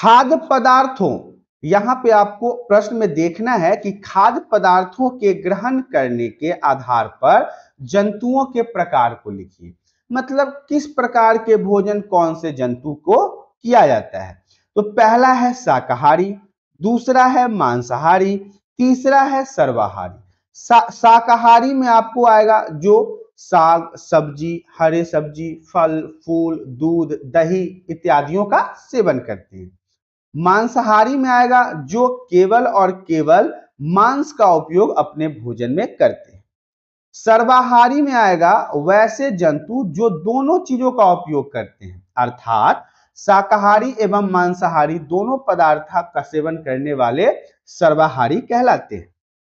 खाद्य पदार्थों यहां पे आपको प्रश्न में देखना है कि खाद्य पदार्थों के ग्रहण करने के आधार पर जंतुओं के प्रकार को लिखिए मतलब किस प्रकार के भोजन कौन से जंतु को किया जाता है तो पहला है शाकाहारी दूसरा है मांसाहारी तीसरा है सर्वाहारी शाकाहारी में आपको आएगा जो साग सब्जी हरे सब्जी फल फूल दूध दही इत्यादियों का सेवन करते हैं मांसाहारी में आएगा जो केवल और केवल मांस का उपयोग अपने भोजन में करते हैं सर्वाहारी में आएगा वैसे जंतु जो दोनों चीजों का उपयोग करते हैं अर्थात शाकाहारी एवं मांसाहारी दोनों पदार्थ का सेवन करने वाले सर्वाहारी कहलाते हैं